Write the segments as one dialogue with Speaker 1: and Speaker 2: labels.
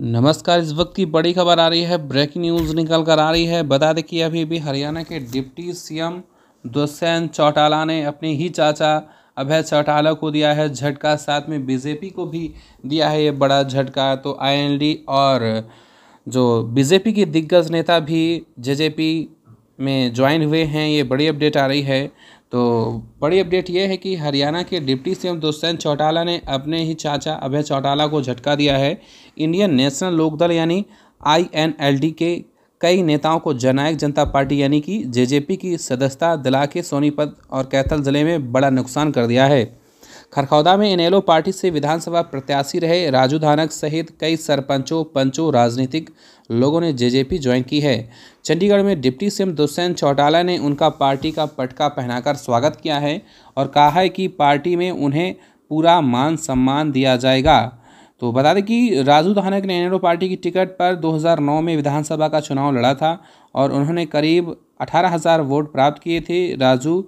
Speaker 1: नमस्कार इस वक्त की बड़ी खबर आ रही है ब्रेकिंग न्यूज़ निकल कर आ रही है बता दें कि अभी भी हरियाणा के डिप्टी सीएम दुष्यंत चौटाला ने अपने ही चाचा अभय चौटाला को दिया है झटका साथ में बीजेपी को भी दिया है ये बड़ा झटका तो आईएनडी और जो बीजेपी के दिग्गज नेता भी जे में ज्वाइन हुए हैं ये बड़ी अपडेट आ रही है तो बड़ी अपडेट यह है कि हरियाणा के डिप्टी सीएम दुष्यंत चौटाला ने अपने ही चाचा अभय चौटाला को झटका दिया है इंडियन नेशनल लोकदल यानी आईएनएलडी के कई नेताओं को जननायक जनता पार्टी यानी कि जेजेपी की सदस्यता दिला के सोनीपत और कैथल ज़िले में बड़ा नुकसान कर दिया है खरखौदा में इनेलो पार्टी से विधानसभा प्रत्याशी रहे राजू धानक सहित कई सरपंचों पंचों राजनीतिक लोगों ने जेजेपी ज्वाइन की है चंडीगढ़ में डिप्टी सीएम दुष्यंत चौटाला ने उनका पार्टी का पटका पहनाकर स्वागत किया है और कहा है कि पार्टी में उन्हें पूरा मान सम्मान दिया जाएगा तो बता दें कि राजू धानक ने एनएलओ पार्टी की टिकट पर 2009 में विधानसभा का चुनाव लड़ा था और उन्होंने करीब अठारह हज़ार वोट प्राप्त किए थे राजू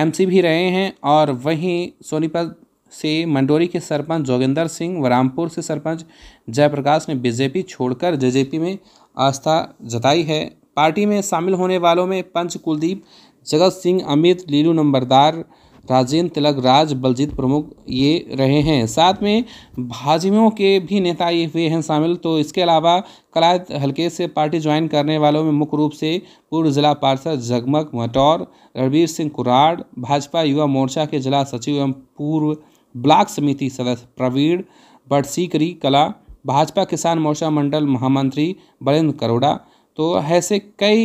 Speaker 1: एमसी भी रहे हैं और वहीं सोनीपत से मंडोरी के सरपंच जोगिंदर सिंह व रामपुर से सरपंच जयप्रकाश ने बीजेपी छोड़कर जेजेपी में आस्था जताई है पार्टी में शामिल होने वालों में पंच कुलदीप जगत सिंह अमित लीलू नंबरदार राजेंद्र तिलक राज बलजीत प्रमुख ये रहे हैं साथ में भाजपा के भी नेता ये हुए हैं शामिल तो इसके अलावा कलायत हल्के से पार्टी ज्वाइन करने वालों में मुख्य रूप से पूर्व जिला पार्षद जगमग मटौर रणवीर सिंह कुराड़ भाजपा युवा मोर्चा के जिला सचिव एवं पूर्व ब्लॉक समिति सदस्य प्रवीण बटसीकरी कला भाजपा किसान मोर्चा मंडल महामंत्री बलेंद्र करोड़ा तो ऐसे कई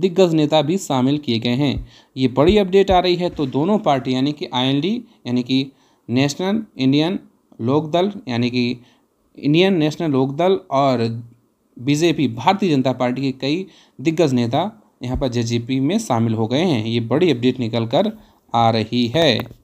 Speaker 1: दिग्गज नेता भी शामिल किए गए हैं ये बड़ी अपडेट आ रही है तो दोनों पार्टी यानी कि आई यानी कि नेशनल इंडियन लोकदल यानी कि इंडियन नेशनल लोकदल और बीजेपी भारतीय जनता पार्टी के कई दिग्गज नेता यहाँ पर जे में शामिल हो गए हैं ये बड़ी अपडेट निकल कर आ रही है